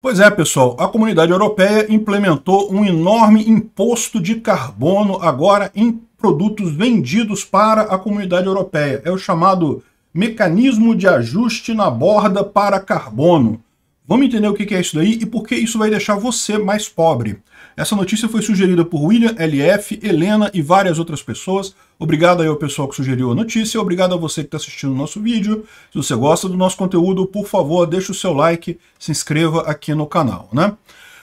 Pois é, pessoal, a comunidade europeia implementou um enorme imposto de carbono agora em produtos vendidos para a comunidade europeia. É o chamado Mecanismo de Ajuste na Borda para Carbono. Vamos entender o que é isso daí e por que isso vai deixar você mais pobre. Essa notícia foi sugerida por William LF, Helena e várias outras pessoas. Obrigado aí ao pessoal que sugeriu a notícia, obrigado a você que está assistindo o nosso vídeo. Se você gosta do nosso conteúdo, por favor, deixe o seu like, se inscreva aqui no canal, né?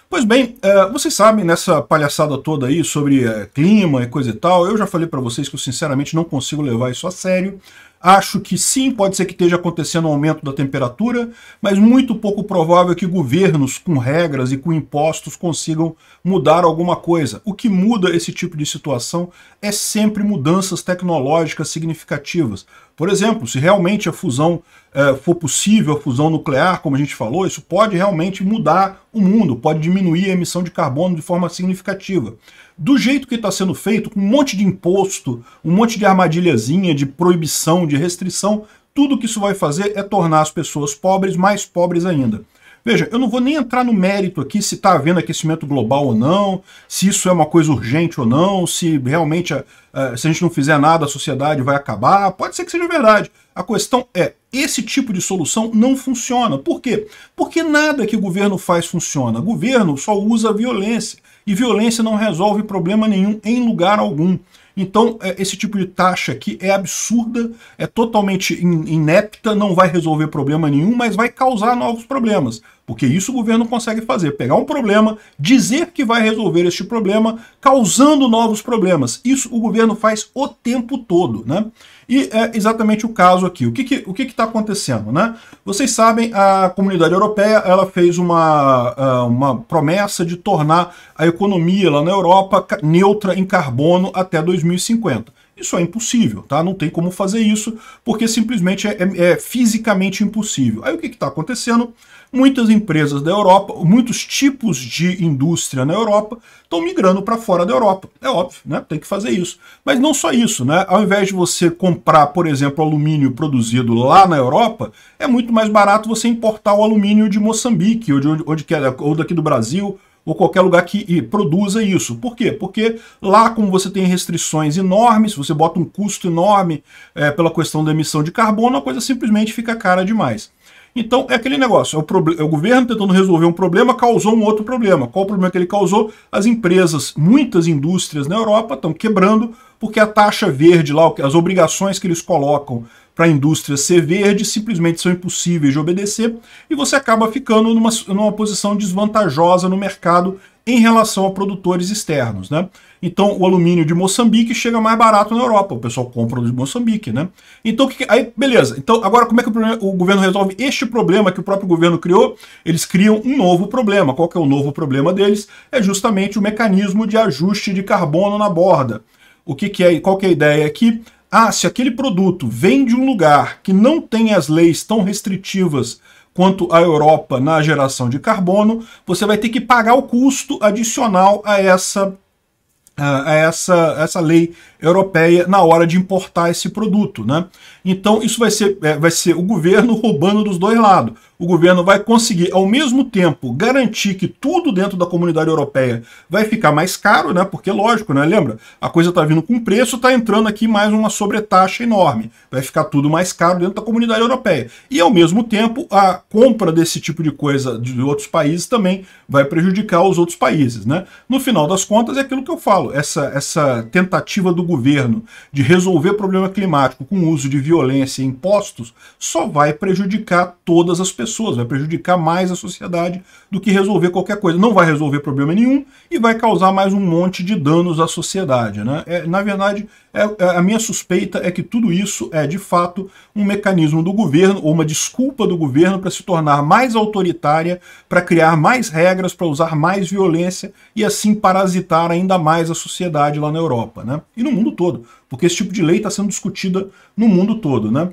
Pois bem, é, vocês sabem, nessa palhaçada toda aí sobre é, clima e coisa e tal, eu já falei para vocês que eu sinceramente não consigo levar isso a sério. Acho que sim, pode ser que esteja acontecendo um aumento da temperatura, mas muito pouco provável é que governos com regras e com impostos consigam mudar alguma coisa. O que muda esse tipo de situação é sempre mudanças tecnológicas significativas. Por exemplo, se realmente a fusão é, for possível, a fusão nuclear, como a gente falou, isso pode realmente mudar o mundo, pode diminuir a emissão de carbono de forma significativa. Do jeito que está sendo feito, com um monte de imposto, um monte de armadilhazinha, de proibição, de restrição, tudo que isso vai fazer é tornar as pessoas pobres mais pobres ainda. Veja, eu não vou nem entrar no mérito aqui se está havendo aquecimento global ou não, se isso é uma coisa urgente ou não, se realmente a, eh, a, eh, se a gente não fizer nada a sociedade vai acabar. Pode ser que seja verdade. A questão é, esse tipo de solução não funciona. Por quê? Porque nada que o governo faz funciona. O governo só usa violência. E violência não resolve problema nenhum em lugar algum. Então, é, esse tipo de taxa aqui é absurda, é totalmente inepta, não vai resolver problema nenhum, mas vai causar novos problemas. Porque isso o governo consegue fazer, pegar um problema, dizer que vai resolver este problema, causando novos problemas. Isso o governo faz o tempo todo, né? E é exatamente o caso aqui. O que está que, o que que tá acontecendo? Né? Vocês sabem, a comunidade europeia ela fez uma, é, uma promessa de tornar a economia lá na Europa neutra em carbono até 2050. Isso é impossível, tá? Não tem como fazer isso, porque simplesmente é, é, é fisicamente impossível. Aí o que está acontecendo? Muitas empresas da Europa, muitos tipos de indústria na Europa estão migrando para fora da Europa. É óbvio, né? Tem que fazer isso. Mas não só isso, né? Ao invés de você comprar, por exemplo, alumínio produzido lá na Europa, é muito mais barato você importar o alumínio de Moçambique ou, de, onde quer ou daqui do Brasil ou qualquer lugar que produza isso. Por quê? Porque lá, como você tem restrições enormes, você bota um custo enorme é, pela questão da emissão de carbono, a coisa simplesmente fica cara demais. Então, é aquele negócio, é o, é o governo tentando resolver um problema, causou um outro problema. Qual o problema que ele causou? As empresas, muitas indústrias na Europa estão quebrando porque a taxa verde lá, as obrigações que eles colocam para a indústria ser verde simplesmente são impossíveis de obedecer e você acaba ficando numa, numa posição desvantajosa no mercado em relação a produtores externos, né? Então o alumínio de Moçambique chega mais barato na Europa, o pessoal compra o de Moçambique, né? Então que, aí beleza. Então agora como é que o, o, governo resolve este problema que o próprio governo criou? Eles criam um novo problema. Qual que é o novo problema deles? É justamente o mecanismo de ajuste de carbono na borda. O que, que é? Qual que é a ideia aqui? Ah, se aquele produto vem de um lugar que não tem as leis tão restritivas quanto a Europa na geração de carbono, você vai ter que pagar o custo adicional a essa a é, é essa, essa lei europeia na hora de importar esse produto. Né? Então, isso vai ser, é, vai ser o governo roubando dos dois lados. O governo vai conseguir, ao mesmo tempo, garantir que tudo dentro da comunidade europeia vai ficar mais caro, né? porque, lógico, né? lembra, a coisa está vindo com preço, está entrando aqui mais uma sobretaxa enorme. Vai ficar tudo mais caro dentro da comunidade europeia. E, ao mesmo tempo, a compra desse tipo de coisa de outros países também vai prejudicar os outros países. Né? No final das contas, é aquilo que eu falo falo, essa, essa tentativa do governo de resolver o problema climático com o uso de violência e impostos só vai prejudicar todas as pessoas, vai prejudicar mais a sociedade do que resolver qualquer coisa. Não vai resolver problema nenhum e vai causar mais um monte de danos à sociedade. Né? É, na verdade, é, é, a minha suspeita é que tudo isso é, de fato, um mecanismo do governo, ou uma desculpa do governo para se tornar mais autoritária, para criar mais regras, para usar mais violência e assim parasitar ainda mais a sociedade lá na Europa, né? E no mundo todo, porque esse tipo de lei está sendo discutida no mundo todo, né?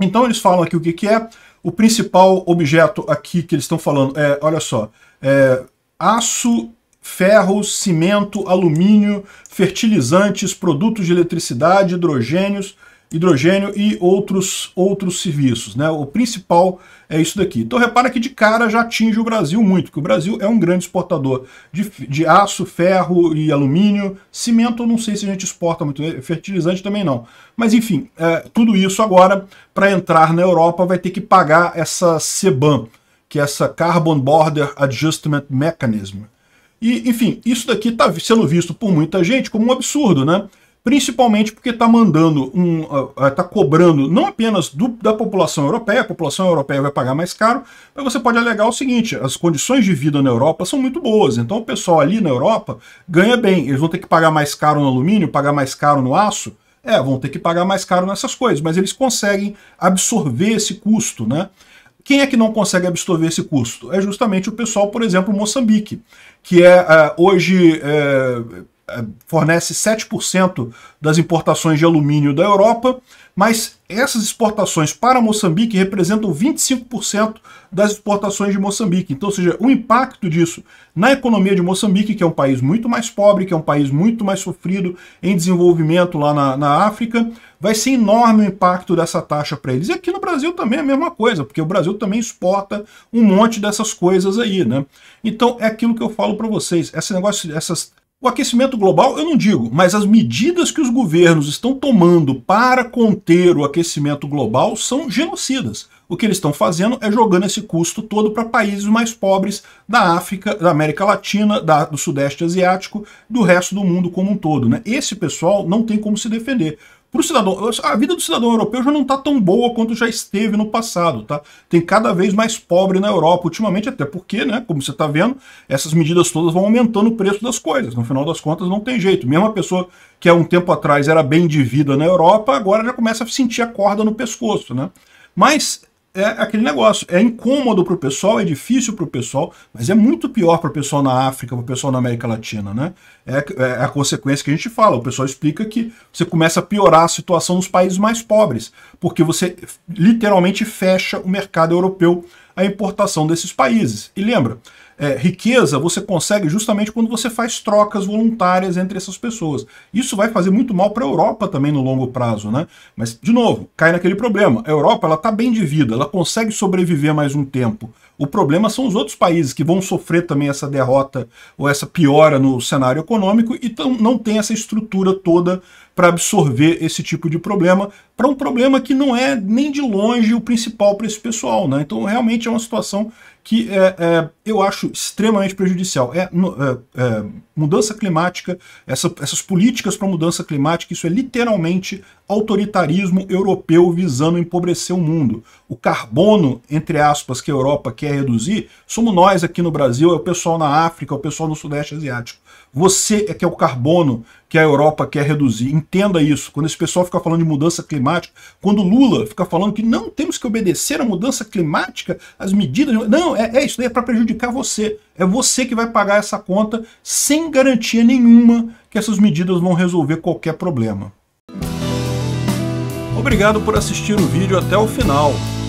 Então eles falam aqui o que, que é. O principal objeto aqui que eles estão falando é, olha só, é aço ferro, cimento, alumínio, fertilizantes, produtos de eletricidade, hidrogênios, hidrogênio e outros, outros serviços. Né? O principal é isso daqui. Então repara que de cara já atinge o Brasil muito, porque o Brasil é um grande exportador de, de aço, ferro e alumínio. Cimento não sei se a gente exporta muito, né? fertilizante também não. Mas enfim, é, tudo isso agora, para entrar na Europa, vai ter que pagar essa CBAM, que é essa Carbon Border Adjustment Mechanism, e, enfim, isso daqui está sendo visto por muita gente como um absurdo, né? Principalmente porque está mandando um. está uh, cobrando não apenas do, da população europeia, a população europeia vai pagar mais caro, mas você pode alegar o seguinte: as condições de vida na Europa são muito boas, então o pessoal ali na Europa ganha bem. Eles vão ter que pagar mais caro no alumínio, pagar mais caro no aço. É, vão ter que pagar mais caro nessas coisas, mas eles conseguem absorver esse custo, né? Quem é que não consegue absorver esse custo? É justamente o pessoal, por exemplo, Moçambique, que é, é hoje é, é fornece 7% das importações de alumínio da Europa, mas essas exportações para Moçambique representam 25% das exportações de Moçambique. Então, ou seja, o impacto disso na economia de Moçambique, que é um país muito mais pobre, que é um país muito mais sofrido em desenvolvimento lá na, na África, vai ser enorme o impacto dessa taxa para eles. E aqui no Brasil também é a mesma coisa, porque o Brasil também exporta um monte dessas coisas aí, né? Então, é aquilo que eu falo para vocês. Esse negócio, essas o aquecimento global, eu não digo, mas as medidas que os governos estão tomando para conter o aquecimento global são genocidas. O que eles estão fazendo é jogando esse custo todo para países mais pobres da África, da América Latina, da, do Sudeste Asiático, do resto do mundo como um todo. Né? Esse pessoal não tem como se defender o cidadão, a vida do cidadão europeu já não está tão boa quanto já esteve no passado, tá? Tem cada vez mais pobre na Europa ultimamente, até porque, né, como você está vendo, essas medidas todas vão aumentando o preço das coisas. No final das contas, não tem jeito. Mesmo a pessoa que há um tempo atrás era bem de vida na Europa, agora já começa a sentir a corda no pescoço, né? Mas é aquele negócio, é incômodo para o pessoal, é difícil para o pessoal, mas é muito pior para o pessoal na África, para o pessoal na América Latina, né? É, é, é, a consequência que a gente fala. O pessoal explica que você começa a piorar a situação nos países mais pobres, porque você literalmente fecha o mercado europeu à importação desses países. E lembra, é, riqueza você consegue justamente quando você faz trocas voluntárias entre essas pessoas. Isso vai fazer muito mal para a Europa também no longo prazo, né? Mas, de novo, cai naquele problema. A Europa ela está bem de vida, ela consegue sobreviver mais um tempo. O problema são os outros países que vão sofrer também essa derrota ou essa piora no cenário econômico e não tem essa estrutura toda para absorver esse tipo de problema, para um problema que não é nem de longe o principal para esse pessoal. Né? Então, realmente é uma situação que é, é, eu acho extremamente prejudicial. É, é, é mudança climática, essa, essas políticas para mudança climática, isso é literalmente autoritarismo europeu visando empobrecer o mundo. O carbono, entre aspas, que a Europa quer reduzir, somos nós aqui no Brasil, é o pessoal na África, é o pessoal no Sudeste Asiático. Você é que é o carbono que a Europa quer reduzir. Entenda isso. Quando esse pessoal fica falando de mudança climática, quando Lula fica falando que não temos que obedecer à mudança climática, as medidas. Não, é, é isso daí é para prejudicar você. É você que vai pagar essa conta sem garantia nenhuma que essas medidas vão resolver qualquer problema. Obrigado por assistir o vídeo até o final.